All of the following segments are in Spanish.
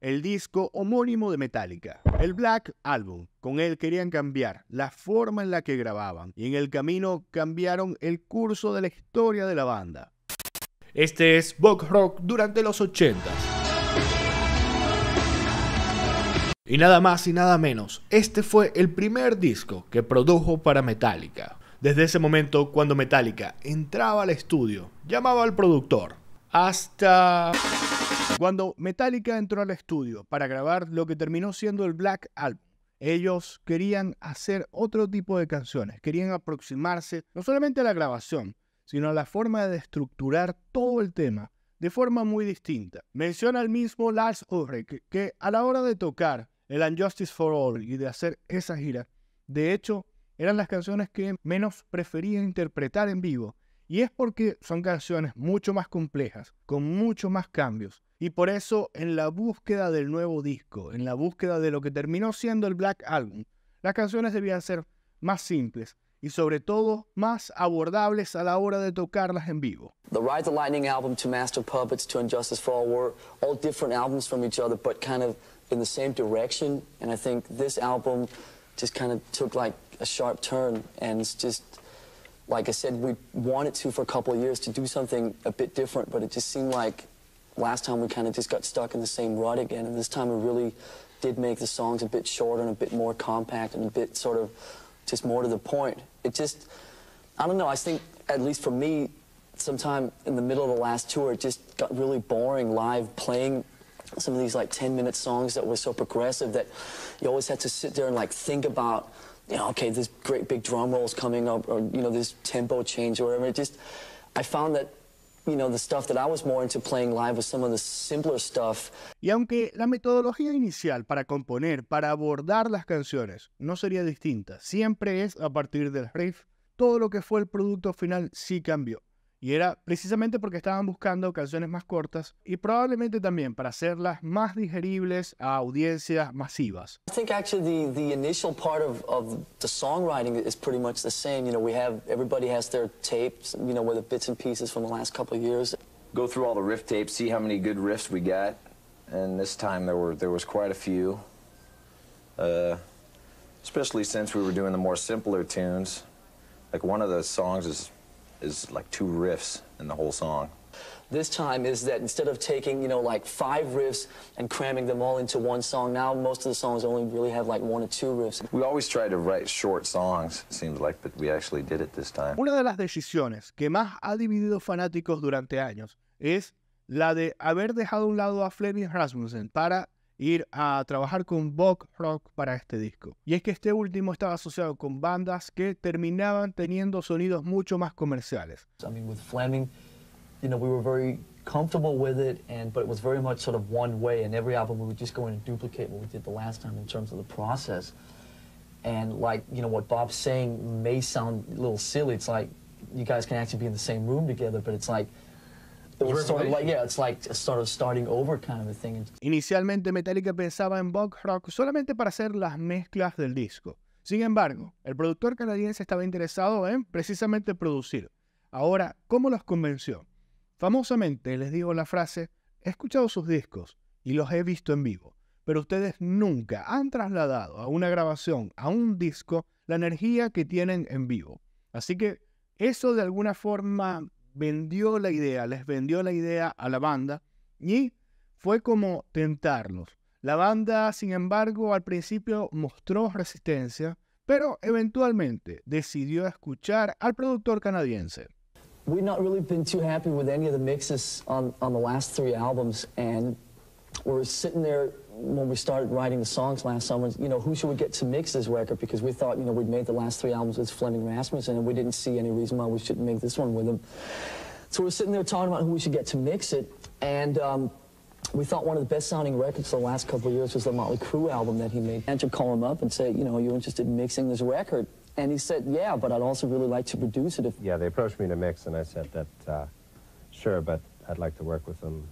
el disco homónimo de Metallica, el Black Album. Con él querían cambiar la forma en la que grababan y en el camino cambiaron el curso de la historia de la banda. Este es box Rock durante los 80 Y nada más y nada menos, este fue el primer disco que produjo para Metallica. Desde ese momento, cuando Metallica entraba al estudio, llamaba al productor. Hasta... Cuando Metallica entró al estudio para grabar lo que terminó siendo el Black Album, ellos querían hacer otro tipo de canciones, querían aproximarse no solamente a la grabación, sino a la forma de estructurar todo el tema de forma muy distinta. Menciona el mismo Lars Ulrich que a la hora de tocar el Unjustice for All y de hacer esa gira, de hecho, eran las canciones que menos prefería interpretar en vivo. Y es porque son canciones mucho más complejas, con mucho más cambios, y por eso en la búsqueda del nuevo disco, en la búsqueda de lo que terminó siendo el Black Album, las canciones debían ser más simples y sobre todo más abordables a la hora de tocarlas en vivo. The Ride the Lightning album to Master Puppets to Injustice Fall All were all different albums from each other but kind of in the same direction and I think this album just kind of took like a sharp turn and it's just like I said we wanted to for a couple of years to do something a bit different but it just seemed like last time we kind of just got stuck in the same rut again, and this time we really did make the songs a bit shorter and a bit more compact and a bit sort of just more to the point. It just, I don't know, I think, at least for me, sometime in the middle of the last tour, it just got really boring live playing some of these like 10 minute songs that were so progressive that you always had to sit there and like think about, you know, okay, this great big drum roll's coming up or, you know, this tempo change or whatever. It just, I found that Y aunque la metodología inicial para componer, para abordar las canciones, no sería distinta, siempre es a partir del riff, todo lo que fue el producto final sí cambió. Y era precisamente porque estaban buscando canciones más cortas y probablemente también para hacerlas más digeribles a audiencias masivas. I think actually the, the initial part of, of the songwriting is pretty much the same. You know, we have everybody has their tapes, you know, with the bits and pieces from the last couple of years. Go through all the riff tapes, see how many good riffs we got. And this time there were there was quite a few. Uh, especially since we were doing the more simpler tunes. Like one of the songs is is like two riffs in the whole song. This time is that instead of taking, you know, like five riffs and cramming them all into one song, now most of the songs only really have like one or two riffs. We always try to write short songs, it seems like, but we actually did it this time. Una de las decisiones que más ha dividido fanáticos durante años es la de haber dejado a un lado a Fleming Rasmussen para ir a trabajar con Bog Rock para este disco. Y es que este último estaba asociado con bandas que terminaban teniendo sonidos mucho más comerciales. I mean, with Fleming, you know, we were very comfortable with it, and but it was very much sort of one way. And every album we would just go in and duplicate what we did the last time in terms of the process. And like you know, what Bob's saying may sound a little silly. It's like you guys can actually be in the same room together, but it's like Inicialmente Metallica pensaba en bog rock solamente para hacer las mezclas del disco. Sin embargo, el productor canadiense estaba interesado en precisamente producir. Ahora, ¿cómo los convenció? Famosamente les digo la frase, he escuchado sus discos y los he visto en vivo, pero ustedes nunca han trasladado a una grabación, a un disco, la energía que tienen en vivo. Así que eso de alguna forma vendió la idea, les vendió la idea a la banda y fue como tentarlos. La banda, sin embargo, al principio mostró resistencia, pero eventualmente decidió escuchar al productor canadiense. not really been too happy with mixes on the last three albums, and we're when we started writing the songs last summer, you know, who should we get to mix this record? Because we thought, you know, we'd made the last three albums with Fleming Rasmussen, and we didn't see any reason why we shouldn't make this one with him. So we were sitting there talking about who we should get to mix it, and um, we thought one of the best sounding records the last couple of years was the Motley Crue album that he made. And to call him up and say, you know, you're interested in mixing this record. And he said, yeah, but I'd also really like to produce it. yeah, they approached me to mix, and I said that, uh, sure, but I'd like to work with them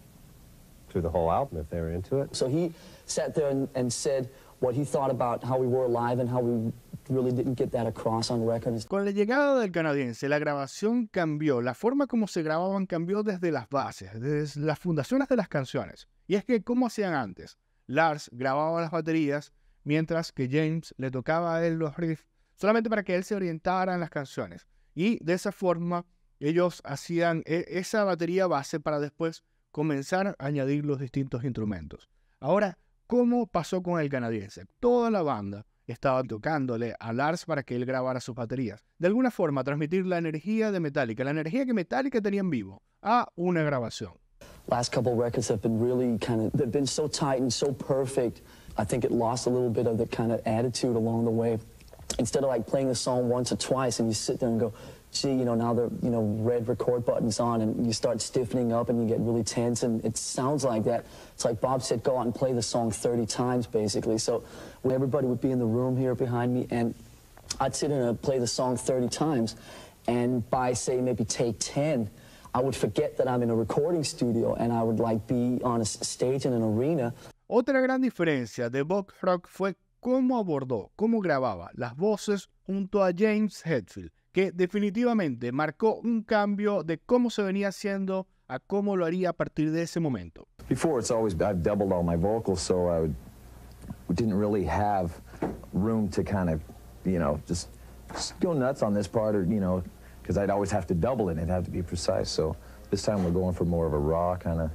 Con la llegada del canadiense, la grabación cambió, la forma como se grababan cambió desde las bases, desde las fundaciones de las canciones. Y es que, como hacían antes? Lars grababa las baterías, mientras que James le tocaba a él los riffs, solamente para que él se orientara en las canciones. Y de esa forma, ellos hacían e, esa batería base para después comenzar a añadir los distintos instrumentos. Ahora, ¿cómo pasó con el canadiense? Toda la banda estaba tocándole a Lars para que él grabara sus baterías. De alguna forma, transmitir la energía de Metallica, la energía que Metallica tenía en vivo, a una grabación. Last couple records have been really kind of they've been so tight and so perfect. I think it lost a little bit of the kind of attitude along the way. Instead of like playing the song once or twice and you sit there and go, see, you know, now the, you know, red record button's on and you start stiffening up and you get really tense and it sounds like that. It's like Bob said, go out and play the song 30 times basically. So when everybody would be in the room here behind me and I'd sit and play the song 30 times and by say maybe take 10, I would forget that I'm in a recording studio and I would like be on a stage in an arena. Otra gran diferencia de Bob Rock fue cómo abordó, cómo grababa las voces junto a James Hetfield que definitivamente marcó un cambio de cómo se venía haciendo a cómo lo haría a partir de ese momento. Before it's always I've doubled all my vocals so I would, didn't really have room to kind of, you know, just, just go nuts on this part or, you know, because I'd always have to double it and it'd have to be precise. So this time we're going for more of a raw kind of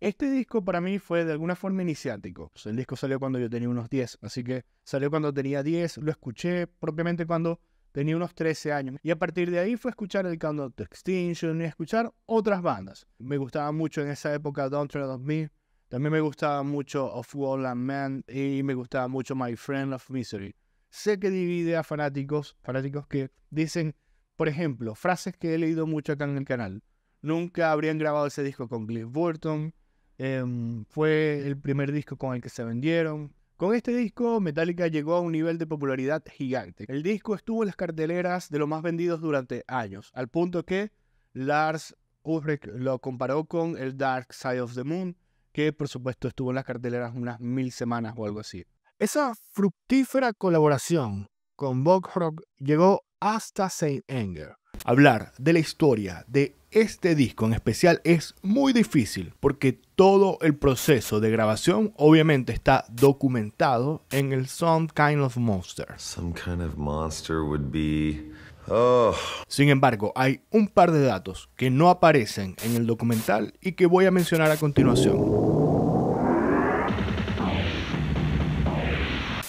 Este disco para mí fue de alguna forma iniciático. El disco salió cuando yo tenía unos 10, así que salió cuando tenía 10, lo escuché propiamente cuando tenía unos 13 años. Y a partir de ahí fue escuchar el Countdown to Extinction y escuchar otras bandas. Me gustaba mucho en esa época Don't Tread Me, también me gustaba mucho Of Wall and Man y me gustaba mucho My Friend of Misery. Sé que divide a fanáticos, fanáticos que dicen, por ejemplo, frases que he leído mucho acá en el canal nunca habrían grabado ese disco con Cliff Burton. Em, fue el primer disco con el que se vendieron. Con este disco, Metallica llegó a un nivel de popularidad gigante. El disco estuvo en las carteleras de los más vendidos durante años, al punto que Lars Ulrich lo comparó con el Dark Side of the Moon, que por supuesto estuvo en las carteleras unas mil semanas o algo así. Esa fructífera colaboración con Bob Rock llegó hasta Saint Anger. Hablar de la historia de este disco en especial es muy difícil porque todo el proceso de grabación obviamente está documentado en el Some Kind of Monster. Some kind of monster would be... Oh. Sin embargo, hay un par de datos que no aparecen en el documental y que voy a mencionar a continuación.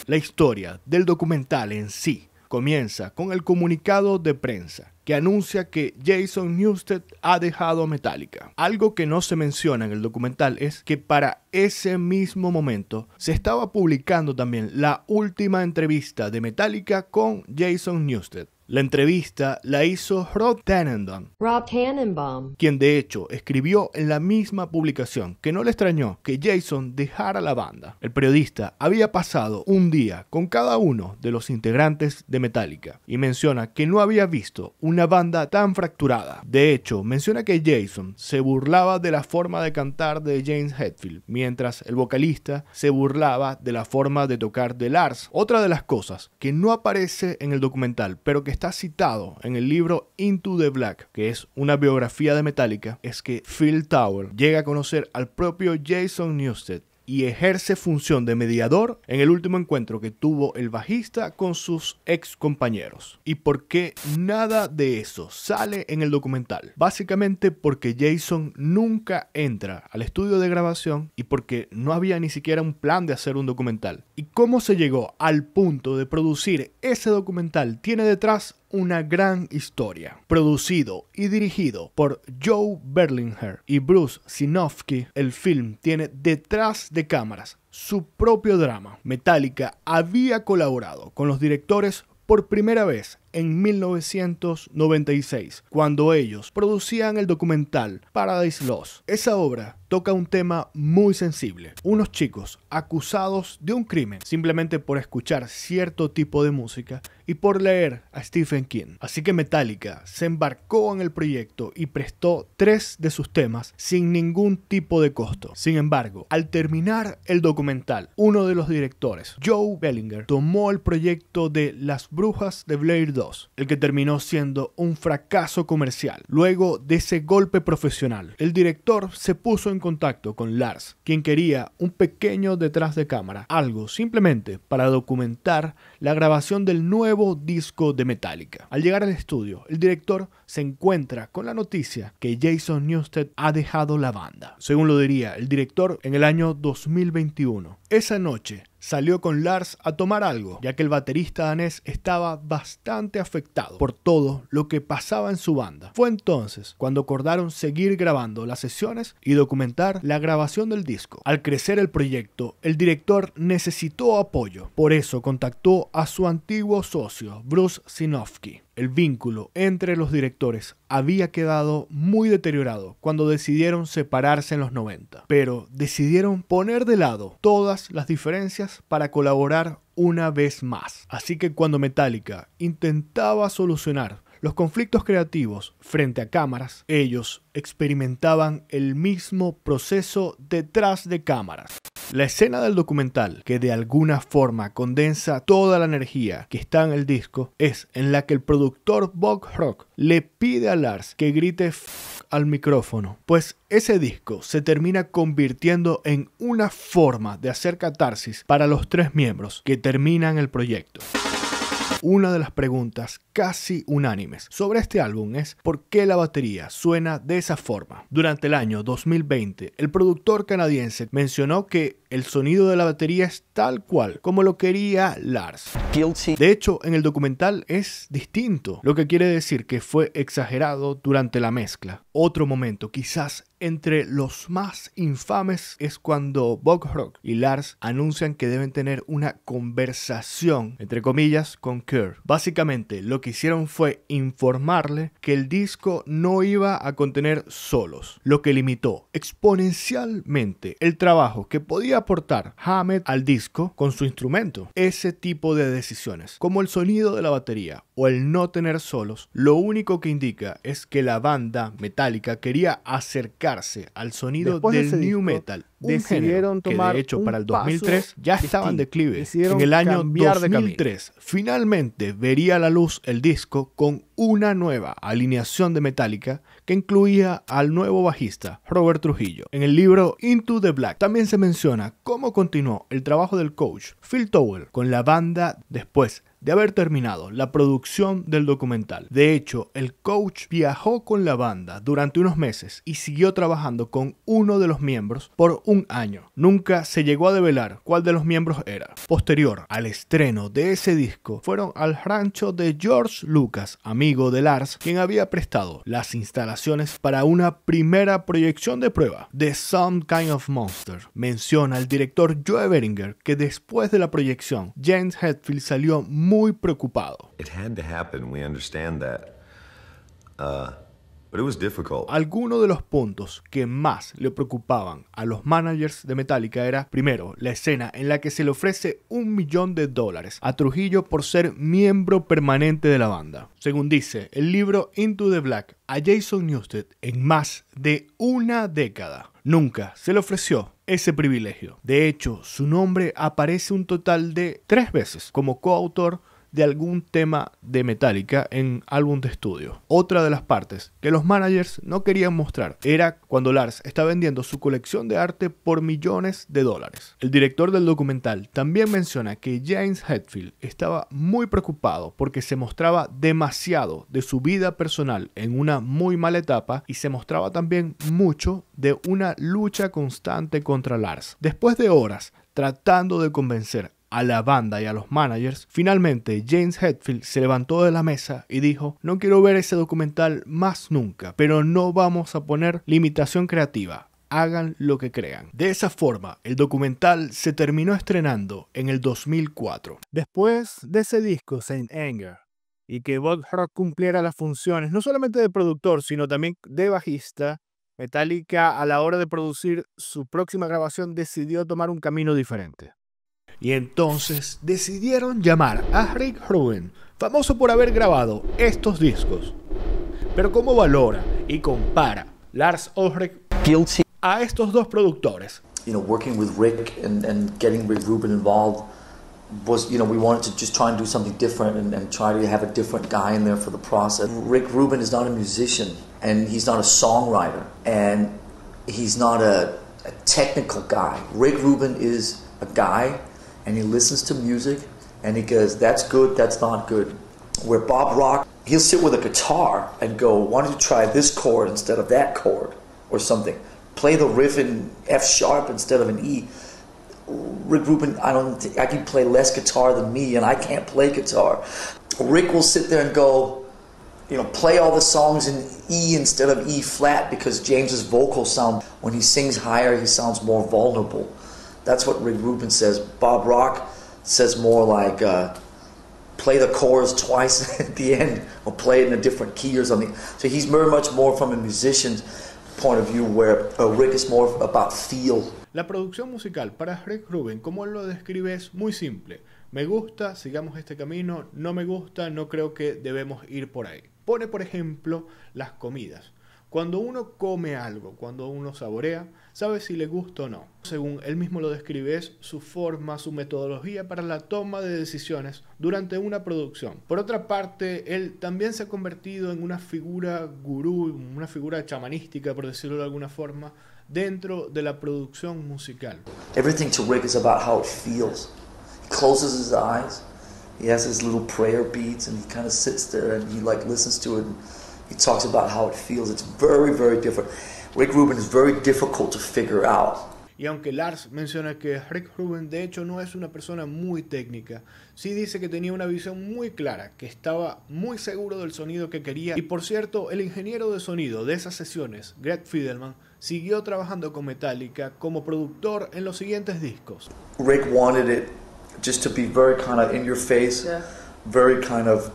La historia del documental en sí comienza con el comunicado de prensa que anuncia que Jason Newsted ha dejado Metallica. Algo que no se menciona en el documental es que para ese mismo momento se estaba publicando también la última entrevista de Metallica con Jason Newsted. La entrevista la hizo Rob Tannenbaum, quien de hecho escribió en la misma publicación que no le extrañó que Jason dejara la banda. El periodista había pasado un día con cada uno de los integrantes de Metallica y menciona que no había visto una banda tan fracturada. De hecho, menciona que Jason se burlaba de la forma de cantar de James Hetfield, mientras el vocalista se burlaba de la forma de tocar de Lars. Otra de las cosas que no aparece en el documental, pero que está citado en el libro Into the Black, que es una biografía de Metallica, es que Phil Tower llega a conocer al propio Jason Newsted y ejerce función de mediador en el último encuentro que tuvo el bajista con sus ex compañeros. ¿Y por qué nada de eso sale en el documental? Básicamente porque Jason nunca entra al estudio de grabación y porque no había ni siquiera un plan de hacer un documental. ¿Y cómo se llegó al punto de producir ese documental? Tiene detrás una gran historia. Producido y dirigido por Joe Berlinger y Bruce Sinofsky, el film tiene detrás de cámaras su propio drama. Metallica había colaborado con los directores por primera vez en 1996, cuando ellos producían el documental Paradise Lost. Esa obra toca un tema muy sensible. Unos chicos acusados de un crimen simplemente por escuchar cierto tipo de música y por leer a Stephen King. Así que Metallica se embarcó en el proyecto y prestó tres de sus temas sin ningún tipo de costo. Sin embargo, al terminar el documental, uno de los directores, Joe Bellinger, tomó el proyecto de Las Brujas de Blair 2, el que terminó siendo un fracaso comercial. Luego de ese golpe profesional, el director se puso en contacto con Lars, quien quería un pequeño detrás de cámara, algo simplemente para documentar la grabación del nuevo disco de Metallica. Al llegar al estudio, el director se encuentra con la noticia que Jason Newsted ha dejado la banda. Según lo diría el director en el año 2021. Esa noche, salió con Lars a tomar algo, ya que el baterista danés estaba bastante afectado por todo lo que pasaba en su banda. Fue entonces cuando acordaron seguir grabando las sesiones y documentar la grabación del disco. Al crecer el proyecto, el director necesitó apoyo, por eso contactó a su antiguo socio, Bruce Sinofsky, el vínculo entre los directores había quedado muy deteriorado cuando decidieron separarse en los 90, pero decidieron poner de lado todas las diferencias para colaborar una vez más. Así que cuando Metallica intentaba solucionar los conflictos creativos frente a cámaras, ellos experimentaban el mismo proceso detrás de cámaras. La escena del documental, que de alguna forma condensa toda la energía que está en el disco, es en la que el productor Bob Rock le pide a Lars que grite al micrófono, pues ese disco se termina convirtiendo en una forma de hacer catarsis para los tres miembros que terminan el proyecto. Una de las preguntas casi unánimes sobre este álbum es por qué la batería suena de esa forma. Durante el año 2020, el productor canadiense mencionó que el sonido de la batería es tal cual como lo quería Lars. De hecho, en el documental es distinto, lo que quiere decir que fue exagerado durante la mezcla. Otro momento, quizás entre los más infames es cuando Bob Rock y Lars anuncian que deben tener una conversación, entre comillas, con Kerr. Básicamente, lo que hicieron fue informarle que el disco no iba a contener solos, lo que limitó exponencialmente el trabajo que podía aportar Hammett al disco con su instrumento. Ese tipo de decisiones, como el sonido de la batería o el no tener solos, lo único que indica es que la banda metálica quería acercarse al sonido del new metal decidieron tomar que de hecho para el 2003 ya estaba en declive. en el año 2003 finalmente vería la luz el disco con una nueva alineación de Metallica que incluía al nuevo bajista Robert Trujillo. En el libro Into the Black también se menciona cómo continuó el trabajo del coach Phil Towell con la banda después de haber terminado la producción del documental. De hecho, el coach viajó con la banda durante unos meses y siguió trabajando con uno de los miembros por un año. Nunca se llegó a develar cuál de los miembros era. Posterior al estreno de ese disco, fueron al rancho de George Lucas, amigo de Lars, quien había prestado las instalaciones para una primera proyección de prueba de Some Kind of Monster. Menciona el director Joe Beringer que después de la proyección, James Hetfield salió muy muy preocupado. It had to happen, we understand that. Uh... Algunos de los puntos que más le preocupaban a los managers de Metallica era, primero, la escena en la que se le ofrece un millón de dólares a Trujillo por ser miembro permanente de la banda. Según dice el libro Into the Black a Jason Newsted, en más de una década nunca se le ofreció ese privilegio. De hecho, su nombre aparece un total de tres veces como coautor de algún tema de Metallica en álbum de estudio. Otra de las partes que los managers no querían mostrar era cuando Lars está vendiendo su colección de arte por millones de dólares. El director del documental también menciona que James Hetfield estaba muy preocupado porque se mostraba demasiado de su vida personal en una muy mala etapa y se mostraba también mucho de una lucha constante contra Lars. Después de horas, tratando de convencer a la banda y a los managers, finalmente James Hetfield se levantó de la mesa y dijo, no quiero ver ese documental más nunca, pero no vamos a poner limitación creativa, hagan lo que crean. De esa forma, el documental se terminó estrenando en el 2004. Después de ese disco, Saint Anger, y que Bob Rock cumpliera las funciones no solamente de productor, sino también de bajista, Metallica a la hora de producir su próxima grabación decidió tomar un camino diferente. Y entonces decidieron llamar a Rick Rubin, famoso por haber grabado estos discos. Pero ¿cómo valora y compara Lars Ulrich a estos dos productores? You know, working with Rick and, and getting Rick Rubin involved was, you know, we wanted to just try and do something different and, and try to have a different guy in there for the process. Rick Rubin is not a musician and he's not a songwriter and he's not a, a technical guy. Rick Rubin is a guy and he listens to music and he goes, that's good, that's not good. Where Bob Rock, he'll sit with a guitar and go, why don't you try this chord instead of that chord or something? Play the riff in F sharp instead of an E. Rick Rubin, I don't, I can play less guitar than me and I can't play guitar. Rick will sit there and go, you know, play all the songs in E instead of E flat because James's vocal sound, when he sings higher, he sounds more vulnerable That's what Rick Rubin says. Bob Rock says more like uh, play the chorus twice at the end or play it in a different key or something. So he's very much more from a musician's point of view where uh, Rick is more about feel. La producción musical para Rick Rubin, como él lo describe, es muy simple. Me gusta, sigamos este camino, no me gusta, no creo que debemos ir por ahí. Pone, por ejemplo, las comidas. Cuando uno come algo, cuando uno saborea, sabe si le gusta o no. Según él mismo lo describe, es su forma, su metodología para la toma de decisiones durante una producción. Por otra parte, él también se ha convertido en una figura gurú, una figura chamanística, por decirlo de alguna forma, dentro de la producción musical. Everything to Rick is about how it feels. He closes his eyes, he has his little prayer beads, and he kind of sits there and he like listens to it. And he talks about how it feels. It's very, very different. Rick Rubin is very difficult to figure Y aunque Lars menciona que Rick Rubin de hecho no es una persona muy técnica, sí dice que tenía una visión muy clara, que estaba muy seguro del sonido que quería. Y por cierto, el ingeniero de sonido de esas sesiones, Greg Fidelman, siguió trabajando con Metallica como productor en los siguientes discos. Rick wanted it just to be very kind of in your face, very kind of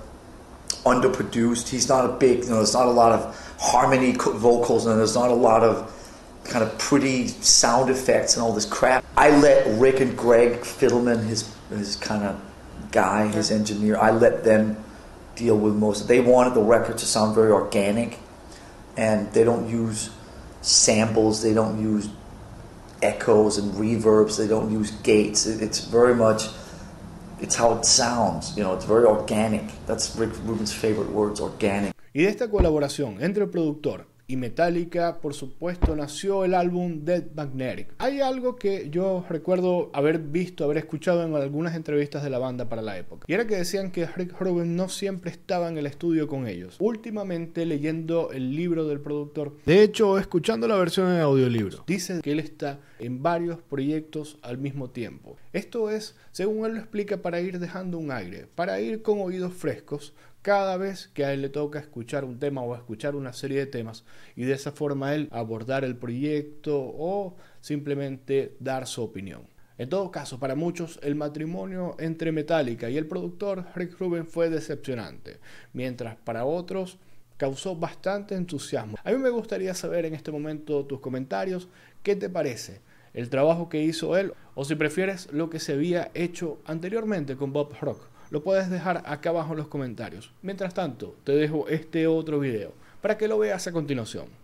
underproduced. He's not a big, you know, there's not a lot of harmony vocals and there's not a lot of kind of pretty sound effects and all this crap. I let Rick and Greg Fiddleman, his, his kind of guy, his engineer, I let them deal with most. They wanted the record to sound very organic and they don't use samples, they don't use echoes and reverbs, they don't use gates. It's very much it's how it sounds, you know, it's very organic. That's Rick Rubin's favorite words, organic. Y de esta colaboración entre el productor y Metallica, por supuesto, nació el álbum Dead Magnetic. Hay algo que yo recuerdo haber visto, haber escuchado en algunas entrevistas de la banda para la época. Y era que decían que Rick Rubin no siempre estaba en el estudio con ellos. Últimamente, leyendo el libro del productor, de hecho, escuchando la versión en audiolibro, Dicen que él está en varios proyectos al mismo tiempo. Esto es, según él lo explica, para ir dejando un aire, para ir con oídos frescos, cada vez que a él le toca escuchar un tema o escuchar una serie de temas y de esa forma él abordar el proyecto o simplemente dar su opinión. En todo caso, para muchos el matrimonio entre Metallica y el productor Rick Rubin fue decepcionante, mientras para otros causó bastante entusiasmo. A mí me gustaría saber en este momento tus comentarios, qué te parece el trabajo que hizo él o si prefieres lo que se había hecho anteriormente con Bob Rock lo puedes dejar acá abajo en los comentarios. Mientras tanto, te dejo este otro video para que lo veas a continuación.